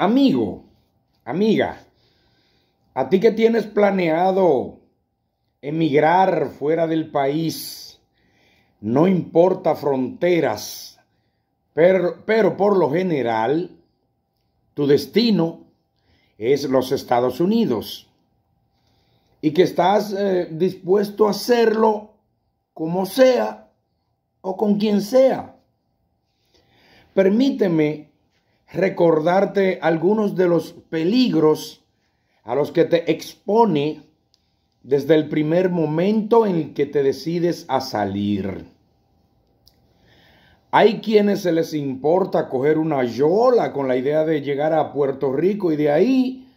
Amigo, amiga, a ti que tienes planeado emigrar fuera del país, no importa fronteras, pero, por lo general tu destino es los Estados Unidos y que estás eh, dispuesto a hacerlo como sea o con quien sea. Permíteme recordarte algunos de los peligros a los que te expone desde el primer momento en que te decides a salir. Hay quienes se les importa coger una yola con la idea de llegar a Puerto Rico y de ahí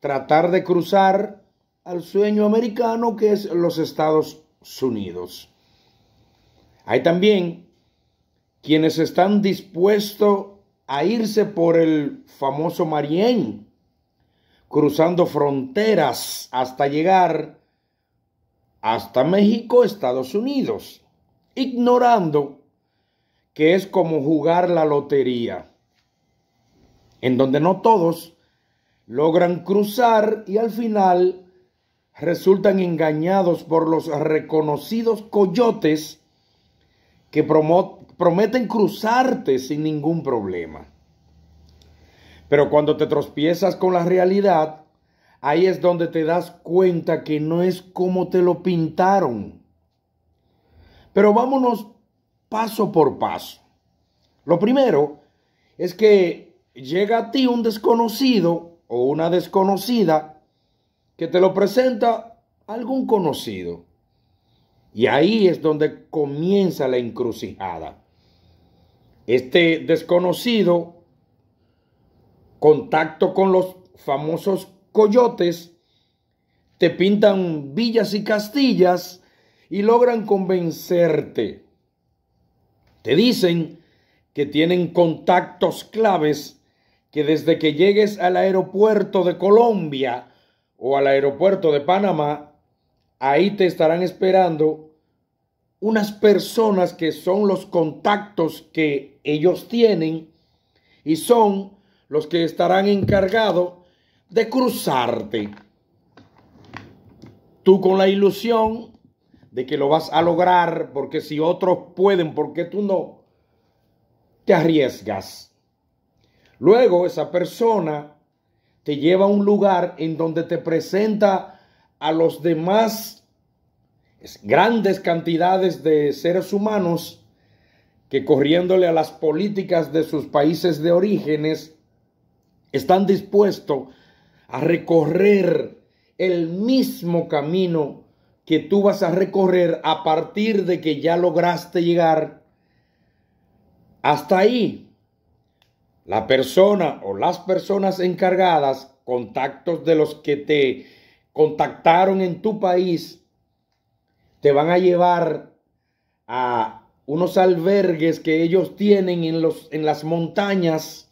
tratar de cruzar al sueño americano que es los Estados Unidos. Hay también quienes están dispuestos a irse por el famoso Marién, cruzando fronteras hasta llegar hasta México, Estados Unidos, ignorando que es como jugar la lotería, en donde no todos logran cruzar y al final resultan engañados por los reconocidos coyotes que prometen cruzarte sin ningún problema. Pero cuando te tropiezas con la realidad, ahí es donde te das cuenta que no es como te lo pintaron. Pero vámonos paso por paso. Lo primero es que llega a ti un desconocido o una desconocida que te lo presenta algún conocido. Y ahí es donde comienza la encrucijada. Este desconocido contacto con los famosos coyotes te pintan villas y castillas y logran convencerte. Te dicen que tienen contactos claves que desde que llegues al aeropuerto de Colombia o al aeropuerto de Panamá, ahí te estarán esperando unas personas que son los contactos que ellos tienen y son los que estarán encargados de cruzarte. Tú con la ilusión de que lo vas a lograr, porque si otros pueden, porque tú no? Te arriesgas. Luego esa persona te lleva a un lugar en donde te presenta a los demás grandes cantidades de seres humanos que corriéndole a las políticas de sus países de orígenes, están dispuestos a recorrer el mismo camino que tú vas a recorrer a partir de que ya lograste llegar hasta ahí. La persona o las personas encargadas, contactos de los que te contactaron en tu país, te van a llevar a unos albergues que ellos tienen en, los, en las montañas,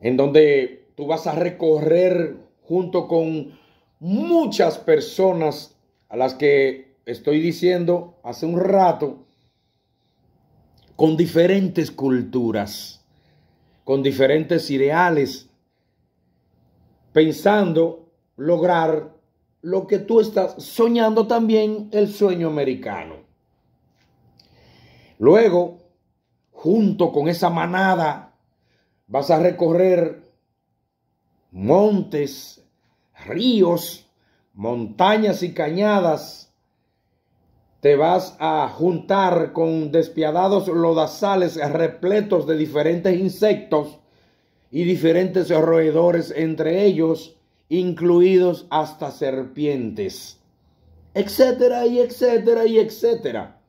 en donde tú vas a recorrer junto con muchas personas a las que estoy diciendo hace un rato, con diferentes culturas, con diferentes ideales, pensando lograr lo que tú estás soñando también el sueño americano. Luego, junto con esa manada, vas a recorrer montes, ríos, montañas y cañadas. Te vas a juntar con despiadados lodazales repletos de diferentes insectos y diferentes roedores entre ellos incluidos hasta serpientes, etcétera y etcétera y etcétera.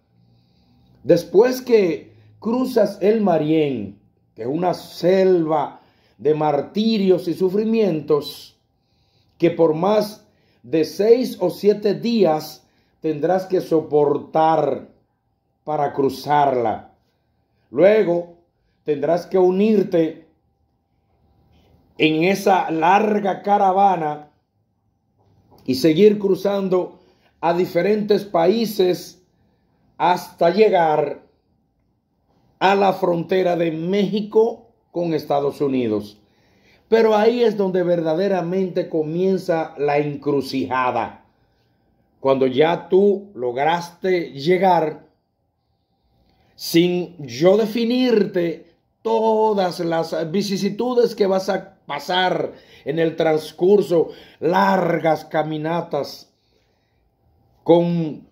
Después que cruzas el Marién, que es una selva de martirios y sufrimientos, que por más de seis o siete días tendrás que soportar para cruzarla. Luego tendrás que unirte en esa larga caravana y seguir cruzando a diferentes países hasta llegar a la frontera de México con Estados Unidos. Pero ahí es donde verdaderamente comienza la encrucijada. Cuando ya tú lograste llegar sin yo definirte todas las vicisitudes que vas a pasar en el transcurso largas caminatas con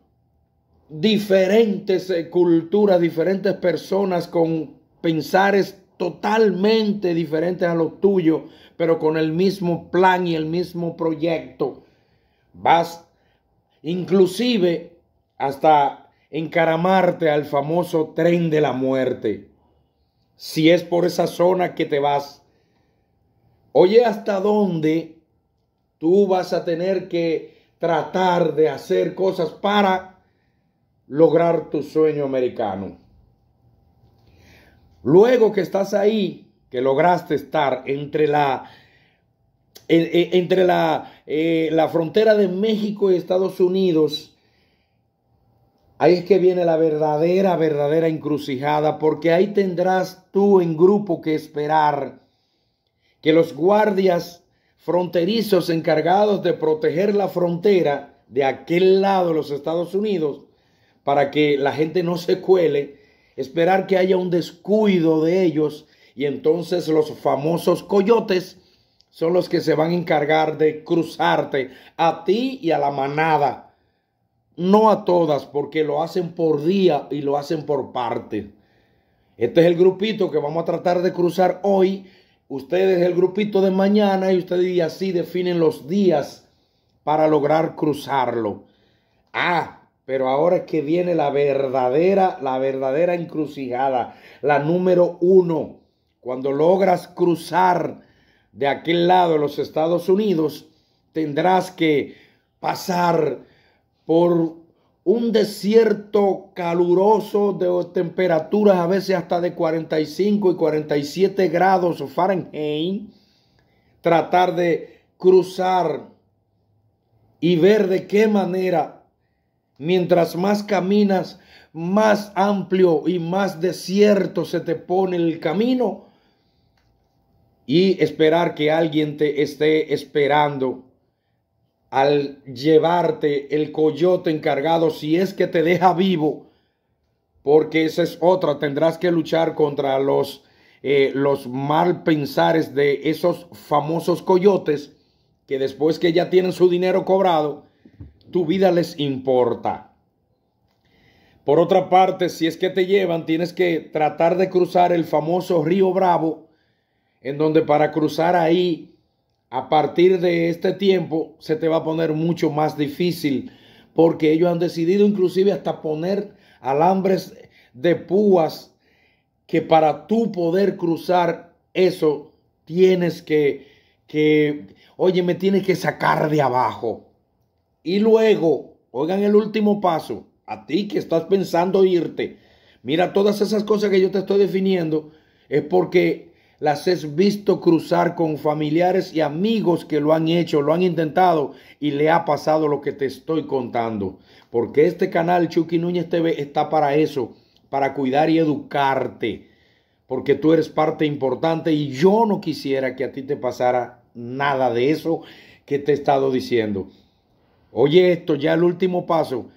diferentes eh, culturas, diferentes personas, con pensares totalmente diferentes a los tuyos, pero con el mismo plan y el mismo proyecto. Vas inclusive hasta encaramarte al famoso tren de la muerte. Si es por esa zona que te vas, Oye, ¿hasta dónde tú vas a tener que tratar de hacer cosas para lograr tu sueño americano? Luego que estás ahí, que lograste estar entre la, entre eh, la, frontera de México y Estados Unidos, Ahí es que viene la verdadera, verdadera encrucijada, porque ahí tendrás tú en grupo que esperar que los guardias fronterizos encargados de proteger la frontera de aquel lado de los Estados Unidos, para que la gente no se cuele, esperar que haya un descuido de ellos y entonces los famosos coyotes son los que se van a encargar de cruzarte a ti y a la manada. No a todas, porque lo hacen por día y lo hacen por parte. Este es el grupito que vamos a tratar de cruzar hoy Ustedes, el grupito de mañana, y ustedes así definen los días para lograr cruzarlo. Ah, pero ahora es que viene la verdadera, la verdadera encrucijada, la número uno. Cuando logras cruzar de aquel lado de los Estados Unidos, tendrás que pasar por un desierto caluroso de temperaturas a veces hasta de 45 y 47 grados Fahrenheit, tratar de cruzar y ver de qué manera, mientras más caminas, más amplio y más desierto se te pone el camino y esperar que alguien te esté esperando al llevarte el coyote encargado si es que te deja vivo, porque esa es otra, tendrás que luchar contra los, eh, los mal pensares de esos famosos coyotes que después que ya tienen su dinero cobrado, tu vida les importa. Por otra parte, si es que te llevan, tienes que tratar de cruzar el famoso río Bravo, en donde para cruzar ahí a partir de este tiempo se te va a poner mucho más difícil porque ellos han decidido inclusive hasta poner alambres de púas que para tú poder cruzar eso tienes que, que, oye, me tienes que sacar de abajo. Y luego, oigan el último paso, a ti que estás pensando irte, mira todas esas cosas que yo te estoy definiendo, es porque las he visto cruzar con familiares y amigos que lo han hecho, lo han intentado y le ha pasado lo que te estoy contando. Porque este canal Chucky Núñez TV está para eso, para cuidar y educarte. Porque tú eres parte importante y yo no quisiera que a ti te pasara nada de eso que te he estado diciendo. Oye esto, ya el último paso.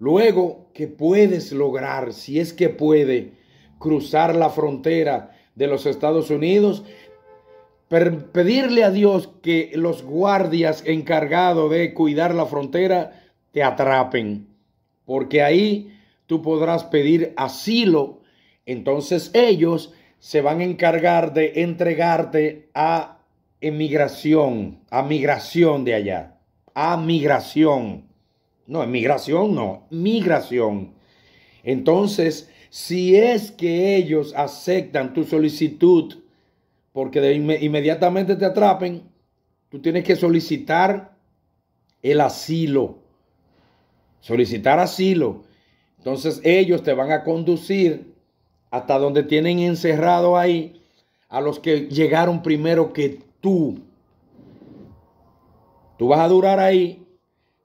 Luego que puedes lograr, si es que puede, cruzar la frontera de los Estados Unidos, pedirle a Dios que los guardias encargados de cuidar la frontera te atrapen, porque ahí tú podrás pedir asilo, entonces ellos se van a encargar de entregarte a emigración, a migración de allá, a migración. No, emigración no, migración. Entonces, si es que ellos aceptan tu solicitud, porque inmediatamente te atrapen, tú tienes que solicitar el asilo. Solicitar asilo. Entonces ellos te van a conducir hasta donde tienen encerrado ahí a los que llegaron primero que tú. Tú vas a durar ahí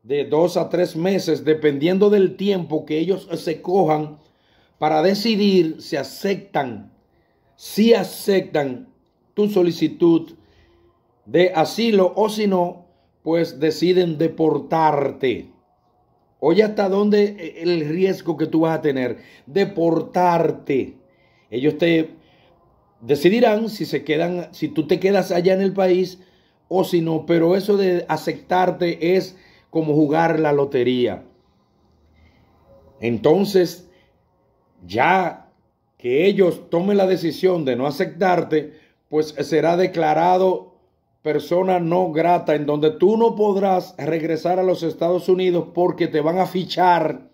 de dos a tres meses, dependiendo del tiempo que ellos se cojan para decidir si aceptan, si aceptan tu solicitud de asilo o si no, pues deciden deportarte. Oye, hasta dónde eh, el riesgo que tú vas a tener, deportarte. Ellos te decidirán si se quedan, si tú te quedas allá en el país o si no, pero eso de aceptarte es como jugar la lotería. Entonces, ya que ellos tomen la decisión de no aceptarte, pues será declarado persona no grata en donde tú no podrás regresar a los Estados Unidos porque te van a fichar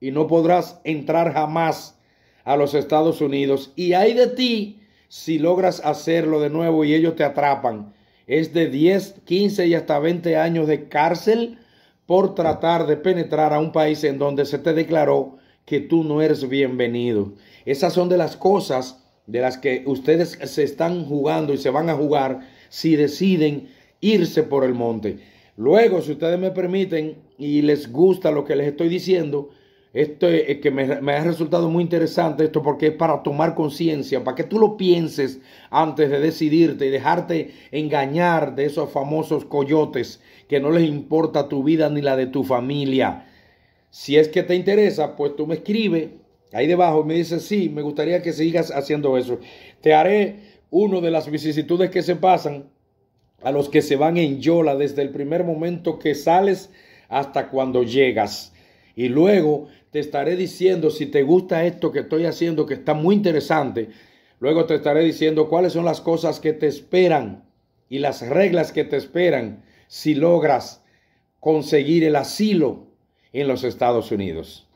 y no podrás entrar jamás a los Estados Unidos. Y hay de ti si logras hacerlo de nuevo y ellos te atrapan. Es de 10, 15 y hasta 20 años de cárcel por tratar de penetrar a un país en donde se te declaró que tú no eres bienvenido. Esas son de las cosas de las que ustedes se están jugando y se van a jugar si deciden irse por el monte. Luego, si ustedes me permiten y les gusta lo que les estoy diciendo, esto es que me, me ha resultado muy interesante esto porque es para tomar conciencia, para que tú lo pienses antes de decidirte y dejarte engañar de esos famosos coyotes que no les importa tu vida ni la de tu familia. Si es que te interesa, pues tú me escribes ahí debajo y me dices, sí, me gustaría que sigas haciendo eso. Te haré uno de las vicisitudes que se pasan a los que se van en Yola desde el primer momento que sales hasta cuando llegas. Y luego te estaré diciendo si te gusta esto que estoy haciendo, que está muy interesante. Luego te estaré diciendo cuáles son las cosas que te esperan y las reglas que te esperan si logras conseguir el asilo en los Estados Unidos.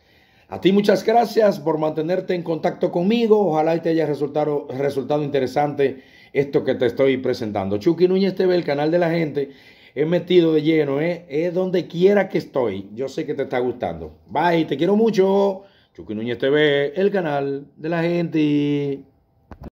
A ti muchas gracias por mantenerte en contacto conmigo. Ojalá te haya resultado, resultado interesante esto que te estoy presentando. Chucky Núñez TV, el canal de la gente. He metido de lleno, ¿eh? Es donde quiera que estoy. Yo sé que te está gustando. Bye, te quiero mucho. Chucky Núñez TV, el canal de la gente.